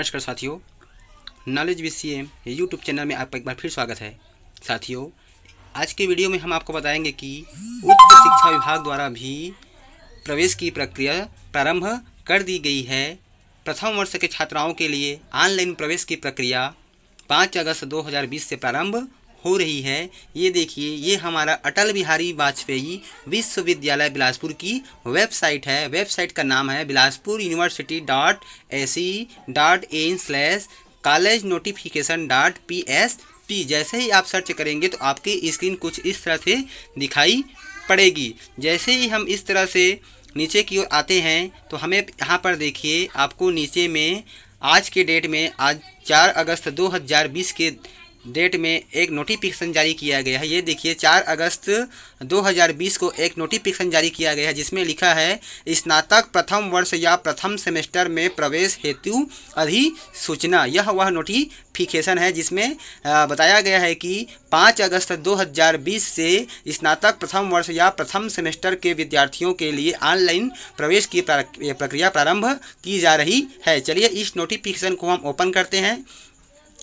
नमस्कार साथियों knowledge B C M YouTube channel में आपका एक बार फिर स्वागत है साथियों आज के वीडियो में हम आपको बताएंगे कि उच्च शिक्षा विभाग द्वारा भी प्रवेश की प्रक्रिया प्रारंभ कर दी गई है प्रथम वर्ष के छात्राओं के लिए ऑनलाइन प्रवेश की प्रक्रिया 5 अगस्त 2020 से प्रारंभ हो रही है ये देखिए ये हमारा अटल बिहारी वाजपेयी विश्वविद्यालय बिलासपुर की वेबसाइट है वेबसाइट का नाम है Bilaspur university dot A C dot in slash college notification dot P S P जैसे ही आप सर्च करेंगे तो आपकी स्क्रीन कुछ इस तरह से दिखाई पड़ेगी जैसे ही हम इस तरह से नीचे की ओर आते हैं तो हमें यहाँ पर देखिए आपको नीचे में आज के डेट में आज 4 अगस्त 2020 के डेट में एक नोटिफिकेशन जारी किया गया है ये देखिए 4 अगस्त 2020 को एक नोटिफिकेशन जारी किया गया है जिसमें लिखा है स्नातक प्रथम वर्ष या प्रथम सेमेस्टर में प्रवेश हेतु अधिसूचना यह वह नोटिफिकेशन है जिसमें बताया गया है कि 5 अगस्त 2020 से स्नातक प्रथम वर्ष या प्रथम सेमेस्टर के विद्यार्थियों के लिए ऑनलाइन प्रवेश की प्रक्रिया प्रारंभ की जा रही है चलिए इस नोटिफिकेशन को हम ओपन करते हैं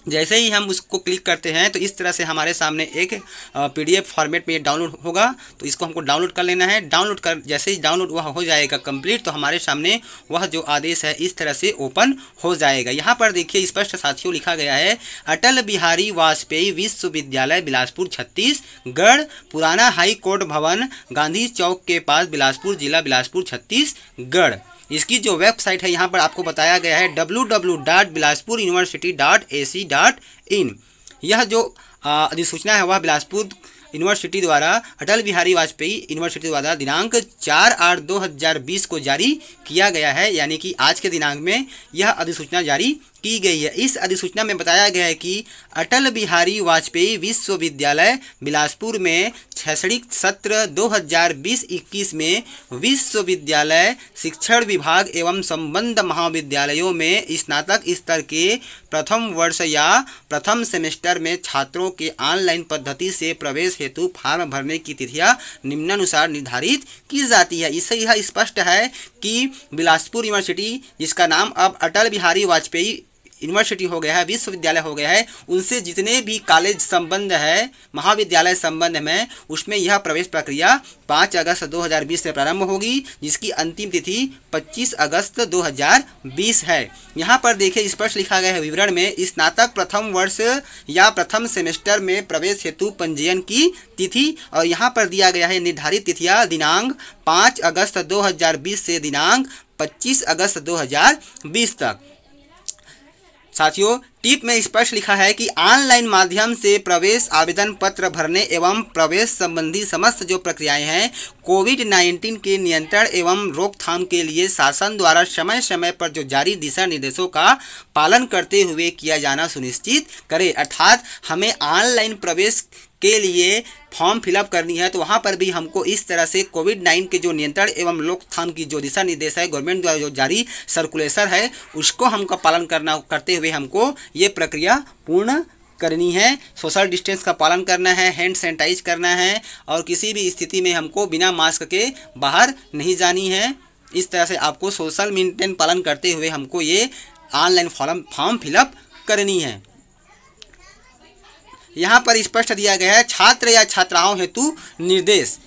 जैसे ही हम उसको क्लिक करते हैं तो इस तरह से हमारे सामने एक पीडीएफ फॉर्मेट में ये डाउनलोड होगा तो इसको हमको डाउनलोड कर लेना है डाउनलोड कर जैसे ही डाउनलोड वह हो जाएगा कंप्लीट तो हमारे सामने वह जो आदेश है इस तरह से ओपन हो जाएगा यहाँ पर देखिए स्पष्ट साथियों लिखा गया है अटल बिहारी वाजपेयी विश्वविद्यालय बिलासपुर छत्तीसगढ़ पुराना हाई कोर्ट भवन गांधी चौक के पास बिलासपुर जिला बिलासपुर छत्तीसगढ़ इसकी जो वेबसाइट है यहाँ पर आपको बताया गया है W W dot Bilaspur university dot A C dot in यह जो अधिसूचना है वह बिलासपुर यूनिवर्सिटी द्वारा अटल बिहारी वाजपेयी यूनिवर्सिटी द्वारा दिनांक चार आठ दो हज़ार बीस को जारी किया गया है यानी कि आज के दिनांक में यह अधिसूचना जारी की गई है इस अधिसूचना में बताया गया है कि अटल बिहारी वाजपेयी विश्वविद्यालय बिलासपुर में शैक्षणिक सत्र 2020-21 में विश्वविद्यालय शिक्षण विभाग एवं संबंध महाविद्यालयों में स्नातक स्तर के प्रथम वर्ष या प्रथम सेमेस्टर में छात्रों के ऑनलाइन पद्धति से प्रवेश हेतु फार्म भरने की तिथियां निम्नानुसार निर्धारित की जाती है इससे यह स्पष्ट है कि बिलासपुर यूनिवर्सिटी जिसका नाम अब अटल बिहारी वाजपेयी यूनिवर्सिटी हो गया है विश्वविद्यालय हो गया है उनसे जितने भी कॉलेज संबंध है महाविद्यालय संबंध में उसमें यह प्रवेश प्रक्रिया 5 अगस्त 2020 से प्रारंभ होगी जिसकी अंतिम तिथि 25 अगस्त 2020 है यहाँ पर देखिए स्पष्ट लिखा गया है विवरण में स्नातक प्रथम वर्ष या प्रथम सेमेस्टर में प्रवेश हेतु पंजीयन की तिथि और यहाँ पर दिया गया है निर्धारित तिथिया दिनांक पाँच अगस्त दो से दिनांक पच्चीस अगस्त दो तक साथियों टिप में स्पष्ट लिखा है कि ऑनलाइन माध्यम से प्रवेश आवेदन पत्र भरने एवं प्रवेश संबंधी समस्त जो प्रक्रियाएं हैं कोविड 19 के नियंत्रण एवं रोकथाम के लिए शासन द्वारा समय समय पर जो जारी दिशा निर्देशों का पालन करते हुए किया जाना सुनिश्चित करें अर्थात हमें ऑनलाइन प्रवेश के लिए फॉर्म फिलअप करनी है तो वहाँ पर भी हमको इस तरह से कोविड नाइन के जो नियंत्रण एवं रोकथाम की जो दिशा निर्देश है गवर्नमेंट द्वारा जो जारी सर्कुलेशन है उसको हमको पालन करना करते हुए हमको ये प्रक्रिया पूर्ण करनी है सोशल डिस्टेंस का पालन करना है हैंड सैनिटाइज करना है और किसी भी स्थिति में हमको बिना मास्क के बाहर नहीं जानी है इस तरह से आपको सोशल मेंटेन पालन करते हुए हमको ये ऑनलाइन फॉर्म फॉर्म फिलअप करनी है यहाँ पर स्पष्ट दिया गया है छात्र या छात्राओं हेतु निर्देश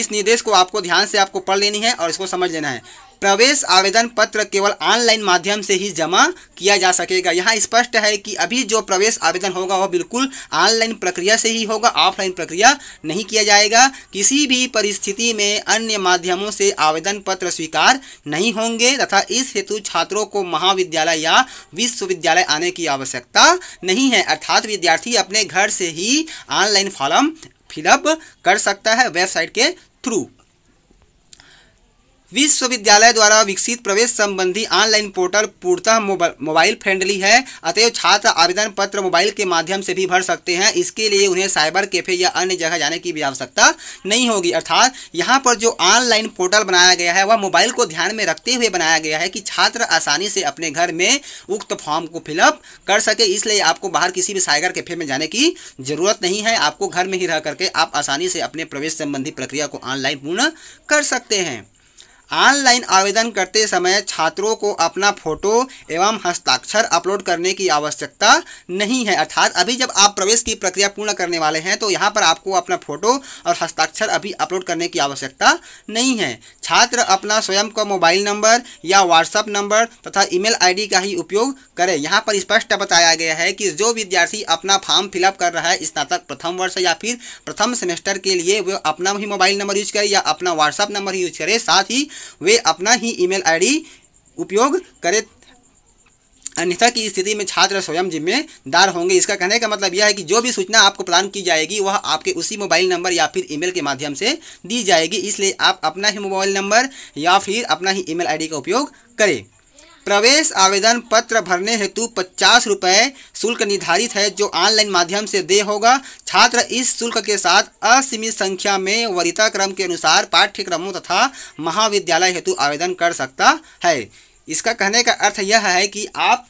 इस निर्देश को आपको ध्यान से आपको पढ़ लेनी है और इसको समझ लेना है प्रवेश आवेदन पत्र केवल ऑनलाइन माध्यम से ही जमा किया जा सकेगा यहाँ स्पष्ट है कि अभी जो प्रवेश आवेदन होगा वह बिल्कुल ऑनलाइन प्रक्रिया से ही होगा ऑफलाइन प्रक्रिया नहीं किया जाएगा किसी भी परिस्थिति में अन्य माध्यमों से आवेदन पत्र स्वीकार नहीं होंगे तथा इस हेतु छात्रों को महाविद्यालय या विश्वविद्यालय आने की आवश्यकता नहीं है अर्थात विद्यार्थी अपने घर से ही ऑनलाइन फॉर्म फिलअप कर सकता है वेबसाइट के थ्रू विश्वविद्यालय द्वारा विकसित प्रवेश संबंधी ऑनलाइन पोर्टल पूर्णतः मोबाइल फ्रेंडली है अतएव छात्र आवेदन पत्र मोबाइल के माध्यम से भी भर सकते हैं इसके लिए उन्हें साइबर कैफे या अन्य जगह जाने की भी आवश्यकता नहीं होगी अर्थात यहाँ पर जो ऑनलाइन पोर्टल बनाया गया है वह मोबाइल को ध्यान में रखते हुए बनाया गया है कि छात्र आसानी से अपने घर में उक्त फॉर्म को फिलअप कर सके इसलिए आपको बाहर किसी भी साइबर कैफे में जाने की जरूरत नहीं है आपको घर में ही रह करके आप आसानी से अपने प्रवेश संबंधी प्रक्रिया को ऑनलाइन पूर्ण कर सकते हैं ऑनलाइन आवेदन करते समय छात्रों को अपना फोटो एवं हस्ताक्षर अपलोड करने की आवश्यकता नहीं है अर्थात अभी जब आप प्रवेश की प्रक्रिया पूर्ण करने वाले हैं तो यहाँ पर आपको अपना फोटो और हस्ताक्षर अभी अपलोड करने की आवश्यकता नहीं है छात्र अपना स्वयं का मोबाइल नंबर या व्हाट्सअप नंबर तथा ईमेल आईडी का ही उपयोग करें यहाँ पर स्पष्ट बताया गया है कि जो विद्यार्थी अपना फॉर्म फिलअप कर रहा है स्नातक प्रथम वर्ष या फिर प्रथम सेमेस्टर के लिए वह अपना ही मोबाइल नंबर यूज करे या अपना व्हाट्सअप नंबर यूज करे साथ ही वे अपना ही ईमेल आईडी उपयोग करें अन्यथा की स्थिति में छात्र स्वयं जिम्मेदार होंगे इसका कहने का मतलब यह है कि जो भी सूचना आपको प्रदान की जाएगी वह आपके उसी मोबाइल नंबर या फिर ईमेल के माध्यम से दी जाएगी इसलिए आप अपना ही मोबाइल नंबर या फिर अपना ही ईमेल आईडी का उपयोग करें प्रवेश आवेदन पत्र भरने हेतु पचास रुपये शुल्क निर्धारित है जो ऑनलाइन माध्यम से दे होगा छात्र इस शुल्क के साथ असीमित संख्या में वरिता क्रम के अनुसार पाठ्यक्रमों तथा महाविद्यालय हेतु आवेदन कर सकता है इसका कहने का अर्थ यह है कि आप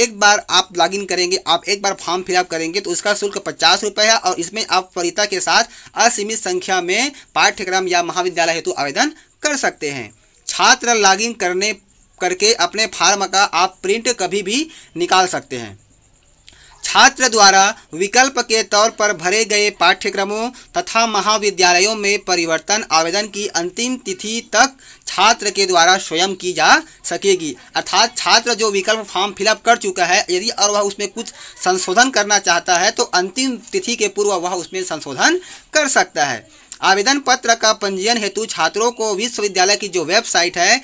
एक बार आप लॉगिन करेंगे आप एक बार फॉर्म फिलअप करेंगे तो उसका शुल्क पचास रुपये है और इसमें आप परिता के साथ असीमित संख्या में पाठ्यक्रम या महाविद्यालय हेतु आवेदन कर सकते हैं छात्र लॉगिन करने करके अपने फार्म का आप प्रिंट कभी भी निकाल सकते हैं छात्र द्वारा विकल्प के तौर पर भरे गए पाठ्यक्रमों तथा महाविद्यालयों में परिवर्तन आवेदन की अंतिम तिथि तक छात्र के द्वारा स्वयं की जा सकेगी अर्थात छात्र जो विकल्प फॉर्म फिलअप कर चुका है यदि और वह उसमें कुछ संशोधन करना चाहता है तो अंतिम तिथि के पूर्व वह उसमें संशोधन कर सकता है आवेदन पत्र का पंजीयन हेतु छात्रों को विश्वविद्यालय की जो वेबसाइट है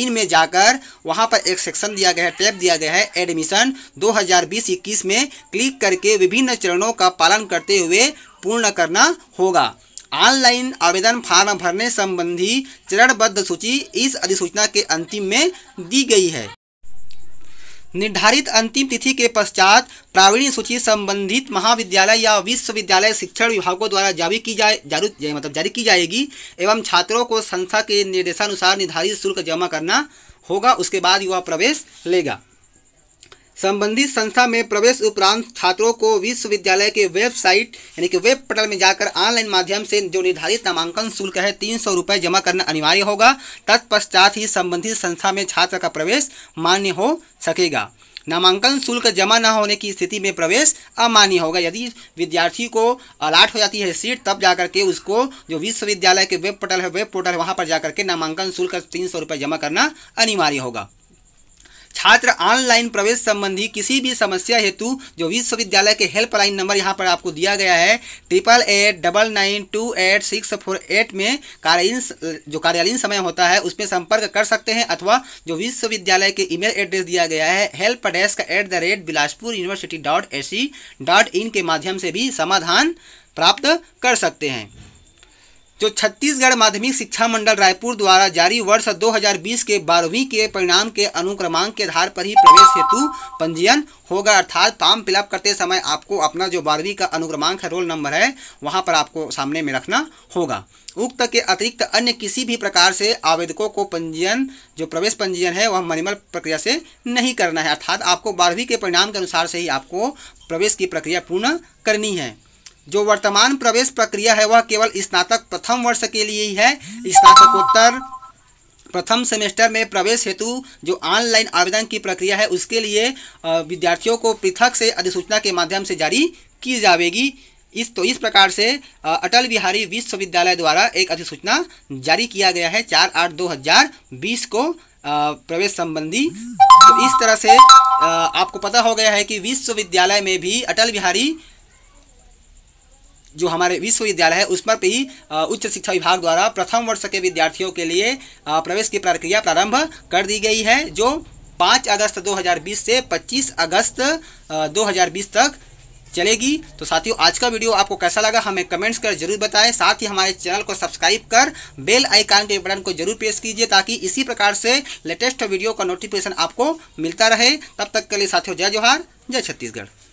इन में जाकर वहां पर एक सेक्शन दिया गया है टैब दिया गया है एडमिशन 2020-21 में क्लिक करके विभिन्न चरणों का पालन करते हुए पूर्ण करना होगा ऑनलाइन आवेदन फार्म भरने संबंधी चरणबद्ध सूची इस अधिसूचना के अंतिम में दी गई है निर्धारित अंतिम तिथि के पश्चात प्रावीण्य सूची संबंधित महाविद्यालय या विश्वविद्यालय शिक्षण विभागों द्वारा जारी की जाए जारू मतलब जारी की जाएगी एवं छात्रों को संस्था के निर्देशानुसार निर्धारित शुल्क जमा करना होगा उसके बाद युवा प्रवेश लेगा संबंधित संस्था में प्रवेश उपरांत छात्रों को विश्वविद्यालय के वेबसाइट यानी कि वेब पोर्टल में जाकर ऑनलाइन माध्यम से जो निर्धारित नामांकन शुल्क है तीन सौ रुपये जमा करना अनिवार्य होगा तत्पश्चात ही संबंधित संस्था में छात्र का प्रवेश मान्य हो सकेगा नामांकन शुल्क जमा न होने की स्थिति में प्रवेश अमान्य होगा यदि विद्यार्थी को अलाट हो जाती है सीट तब जाकर के उसको जो विश्वविद्यालय के वेब पोर्टल है वेब पोर्टल वहाँ पर जाकर के नामांकन शुल्क तीन सौ रुपये जमा करना अनिवार्य होगा छात्र ऑनलाइन प्रवेश संबंधी किसी भी समस्या हेतु जो विश्वविद्यालय के हेल्पलाइन नंबर यहाँ पर आपको दिया गया है triple eight double nine two eight six four eight में कार्यालयीन जो कार्यालयीन समय होता है उसमें संपर्क कर सकते हैं अथवा जो विश्वविद्यालय के ईमेल एड्रेस दिया गया है help desk at the rate Bilaspur university dot A C dot in के माध्यम से भी समाधान प्राप्त कर सकते हैं जो छत्तीसगढ़ माध्यमिक शिक्षा मंडल रायपुर द्वारा जारी वर्ष 2020 के बारहवीं के परिणाम के अनुक्रमांक के आधार पर ही प्रवेश हेतु पंजीयन होगा अर्थात फॉर्म फिलअप करते समय आपको अपना जो बारहवीं का अनुक्रमांक है रोल नंबर है वहां पर आपको सामने में रखना होगा उक्त के अतिरिक्त अन्य किसी भी प्रकार से आवेदकों को पंजीयन जो प्रवेश पंजीयन है वह मनिमल प्रक्रिया से नहीं करना है अर्थात आपको बारहवीं के परिणाम के अनुसार से ही आपको प्रवेश की प्रक्रिया पूर्ण करनी है जो वर्तमान प्रवेश प्रक्रिया है वह केवल स्नातक प्रथम वर्ष के लिए ही है स्नातकोत्तर प्रथम सेमेस्टर में प्रवेश हेतु जो ऑनलाइन आवेदन की प्रक्रिया है उसके लिए विद्यार्थियों को पृथक से अधिसूचना के माध्यम से जारी की जाएगी इस तो इस प्रकार से अटल बिहारी विश्वविद्यालय द्वारा एक अधिसूचना जारी किया गया है चार आठ दो हजार बीस को प्रवेश संबंधी तो इस तरह से आपको पता हो गया है कि विश्वविद्यालय में भी अटल बिहारी जो हमारे विश्वविद्यालय है उस पर भी उच्च शिक्षा विभाग द्वारा प्रथम वर्ष के विद्यार्थियों के लिए प्रवेश की प्रक्रिया प्रारंभ कर दी गई है जो 5 अगस्त 2020 से 25 अगस्त 2020 तक चलेगी तो साथियों आज का वीडियो आपको कैसा लगा हमें कमेंट्स कर जरूर बताएं साथ ही हमारे चैनल को सब्सक्राइब कर बेल आइकान के बटन को जरूर प्रेस कीजिए ताकि इसी प्रकार से लेटेस्ट वीडियो का नोटिफिकेशन आपको मिलता रहे तब तक के लिए साथियों जय जोहार जय छत्तीसगढ़